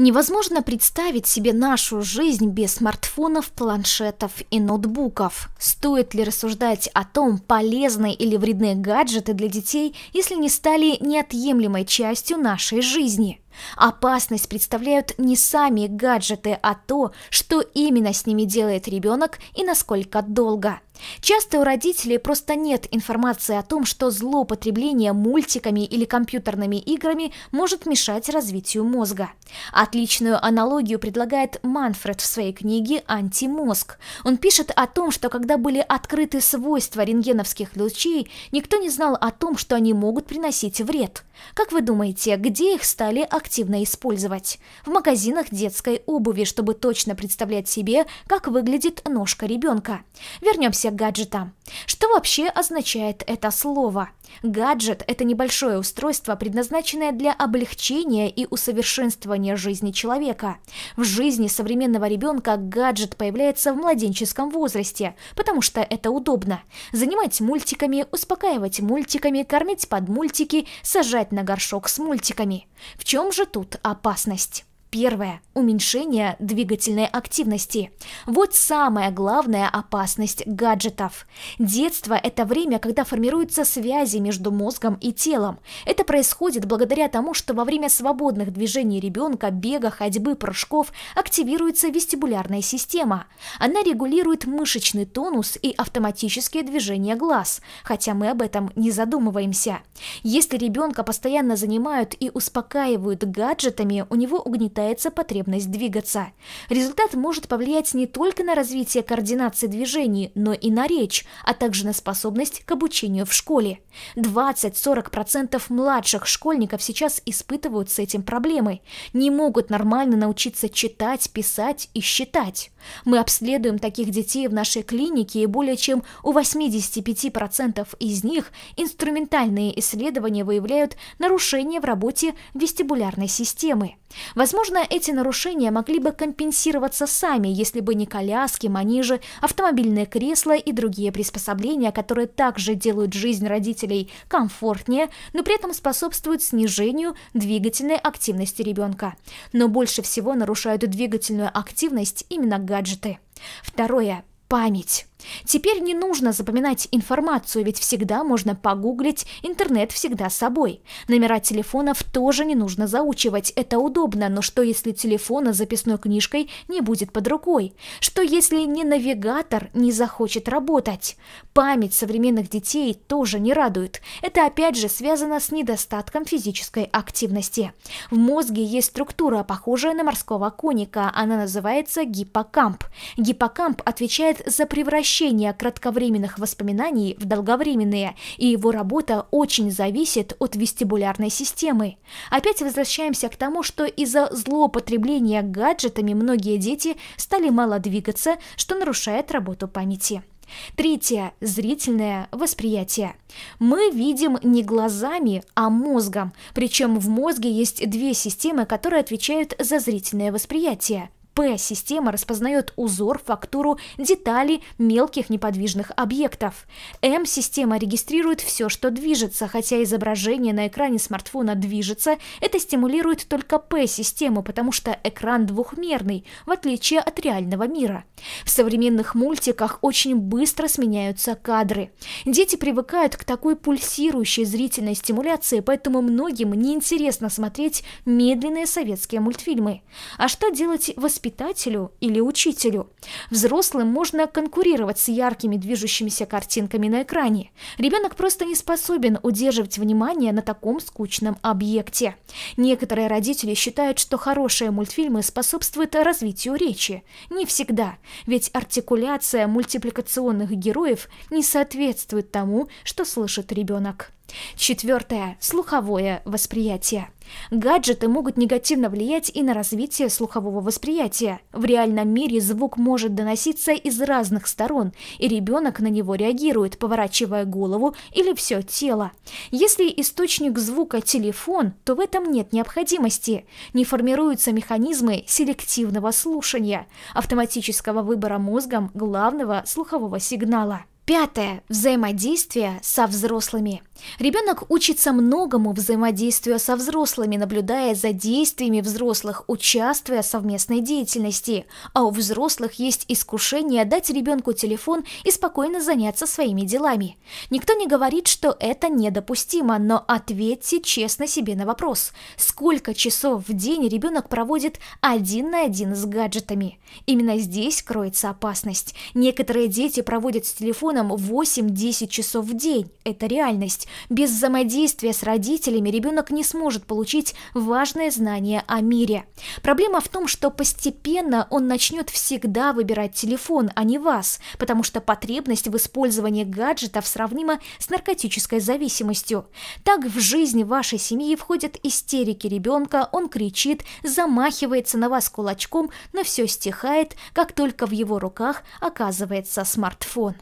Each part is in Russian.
Невозможно представить себе нашу жизнь без смартфонов, планшетов и ноутбуков. Стоит ли рассуждать о том, полезны или вредны гаджеты для детей, если не стали неотъемлемой частью нашей жизни? Опасность представляют не сами гаджеты, а то, что именно с ними делает ребенок и насколько долго – Часто у родителей просто нет информации о том, что злоупотребление мультиками или компьютерными играми может мешать развитию мозга. Отличную аналогию предлагает Манфред в своей книге «Антимозг». Он пишет о том, что когда были открыты свойства рентгеновских лучей, никто не знал о том, что они могут приносить вред. Как вы думаете, где их стали активно использовать? В магазинах детской обуви, чтобы точно представлять себе, как выглядит ножка ребенка. Вернемся развития гаджета. Что вообще означает это слово? Гаджет – это небольшое устройство, предназначенное для облегчения и усовершенствования жизни человека. В жизни современного ребенка гаджет появляется в младенческом возрасте, потому что это удобно. Занимать мультиками, успокаивать мультиками, кормить под мультики, сажать на горшок с мультиками. В чем же тут опасность? Первое. Уменьшение двигательной активности. Вот самая главная опасность гаджетов. Детство – это время, когда формируются связи между мозгом и телом. Это происходит благодаря тому, что во время свободных движений ребенка, бега, ходьбы, прыжков активируется вестибулярная система. Она регулирует мышечный тонус и автоматические движения глаз, хотя мы об этом не задумываемся. Если ребенка постоянно занимают и успокаивают гаджетами, у него угнетается обсуждается потребность двигаться. Результат может повлиять не только на развитие координации движений, но и на речь, а также на способность к обучению в школе. 20-40% младших школьников сейчас испытывают с этим проблемы. Не могут нормально научиться читать, писать и считать. Мы обследуем таких детей в нашей клинике, и более чем у 85% из них инструментальные исследования выявляют нарушения в работе вестибулярной системы. Возможно, Возможно, эти нарушения могли бы компенсироваться сами, если бы не коляски, манижи, автомобильные кресла и другие приспособления, которые также делают жизнь родителей комфортнее, но при этом способствуют снижению двигательной активности ребенка. Но больше всего нарушают двигательную активность именно гаджеты. Второе – память. Теперь не нужно запоминать информацию, ведь всегда можно погуглить, интернет всегда с собой. Номера телефонов тоже не нужно заучивать, это удобно, но что если телефона с записной книжкой не будет под рукой? Что если не навигатор не захочет работать? Память современных детей тоже не радует. Это опять же связано с недостатком физической активности. В мозге есть структура, похожая на морского коника, она называется гиппокамп. Гиппокамп отвечает за превращение превращения кратковременных воспоминаний в долговременные, и его работа очень зависит от вестибулярной системы. Опять возвращаемся к тому, что из-за злоупотребления гаджетами многие дети стали мало двигаться, что нарушает работу памяти. Третье – зрительное восприятие. Мы видим не глазами, а мозгом. Причем в мозге есть две системы, которые отвечают за зрительное восприятие P-система распознает узор, фактуру, детали мелких неподвижных объектов. М система регистрирует все, что движется, хотя изображение на экране смартфона движется, это стимулирует только P-систему, потому что экран двухмерный, в отличие от реального мира. В современных мультиках очень быстро сменяются кадры. Дети привыкают к такой пульсирующей зрительной стимуляции, поэтому многим неинтересно смотреть медленные советские мультфильмы. А что делать воспитателям? воспитателю или учителю. Взрослым можно конкурировать с яркими движущимися картинками на экране. Ребенок просто не способен удерживать внимание на таком скучном объекте. Некоторые родители считают, что хорошие мультфильмы способствуют развитию речи. Не всегда, ведь артикуляция мультипликационных героев не соответствует тому, что слышит ребенок. Четвертое. Слуховое восприятие. Гаджеты могут негативно влиять и на развитие слухового восприятия. В реальном мире звук может доноситься из разных сторон, и ребенок на него реагирует, поворачивая голову или все тело. Если источник звука – телефон, то в этом нет необходимости. Не формируются механизмы селективного слушания, автоматического выбора мозгом главного слухового сигнала. Пятое. Взаимодействие со взрослыми. Ребенок учится многому взаимодействию со взрослыми, наблюдая за действиями взрослых, участвуя в совместной деятельности. А у взрослых есть искушение дать ребенку телефон и спокойно заняться своими делами. Никто не говорит, что это недопустимо, но ответьте честно себе на вопрос, сколько часов в день ребенок проводит один на один с гаджетами. Именно здесь кроется опасность. Некоторые дети проводят с телефоном 8-10 часов в день. Это реальность без взаимодействия с родителями ребенок не сможет получить важные знания о мире. Проблема в том, что постепенно он начнет всегда выбирать телефон, а не вас, потому что потребность в использовании гаджетов сравнима с наркотической зависимостью. Так в жизни вашей семьи входят истерики ребенка, он кричит, замахивается на вас кулачком, но все стихает, как только в его руках оказывается смартфон.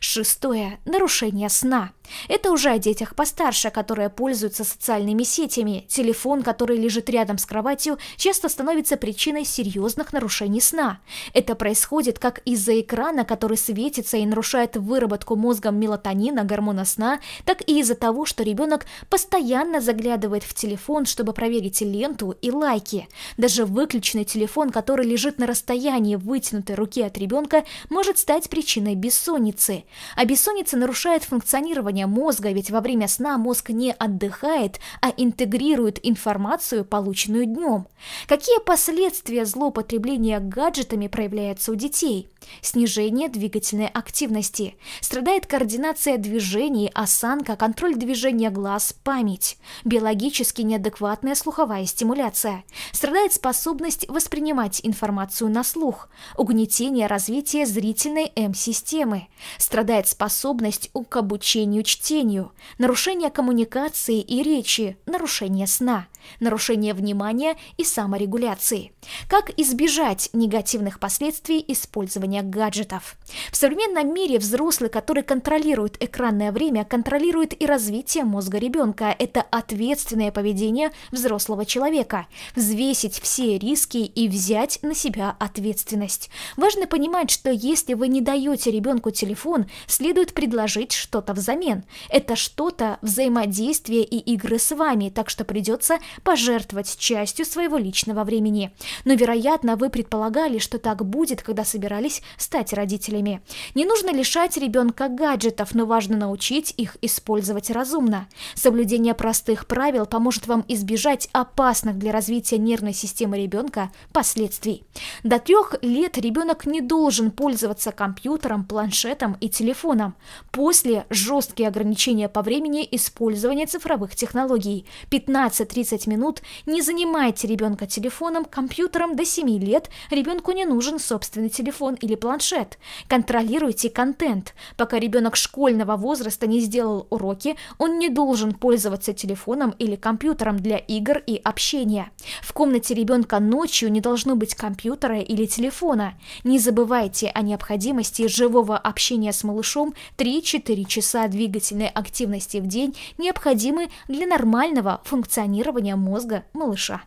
Шестое – нарушение сна. Это уже о детях постарше, которые пользуются социальными сетями. Телефон, который лежит рядом с кроватью, часто становится причиной серьезных нарушений сна. Это происходит как из-за экрана, который светится и нарушает выработку мозгом мелатонина, гормона сна, так и из-за того, что ребенок постоянно заглядывает в телефон, чтобы проверить ленту и лайки. Даже выключенный телефон, который лежит на расстоянии вытянутой руки от ребенка, может стать причиной бессонницы бессонницы. А бессонница нарушает функционирование мозга, ведь во время сна мозг не отдыхает, а интегрирует информацию, полученную днем. Какие последствия злоупотребления гаджетами проявляются у детей? Снижение двигательной активности. Страдает координация движений, осанка, контроль движения глаз, память. Биологически неадекватная слуховая стимуляция. Страдает способность воспринимать информацию на слух. Угнетение развития зрительной М-системы страдает способность к обучению чтению, нарушение коммуникации и речи, нарушение сна – нарушения внимания и саморегуляции. Как избежать негативных последствий использования гаджетов? В современном мире взрослый, который контролирует экранное время, контролирует и развитие мозга ребенка. Это ответственное поведение взрослого человека. Взвесить все риски и взять на себя ответственность. Важно понимать, что если вы не даете ребенку телефон, следует предложить что-то взамен. Это что-то взаимодействие и игры с вами, так что придется пожертвовать частью своего личного времени. Но, вероятно, вы предполагали, что так будет, когда собирались стать родителями. Не нужно лишать ребенка гаджетов, но важно научить их использовать разумно. Соблюдение простых правил поможет вам избежать опасных для развития нервной системы ребенка последствий. До трех лет ребенок не должен пользоваться компьютером, планшетом и телефоном. После жесткие ограничения по времени использования цифровых технологий – 15-30 15 минут, не занимайте ребенка телефоном, компьютером до 7 лет, ребенку не нужен собственный телефон или планшет. Контролируйте контент. Пока ребенок школьного возраста не сделал уроки, он не должен пользоваться телефоном или компьютером для игр и общения. В комнате ребенка ночью не должно быть компьютера или телефона. Не забывайте о необходимости живого общения с малышом 3-4 часа двигательной активности в день необходимы для нормального функционирования состояние мозга малыша.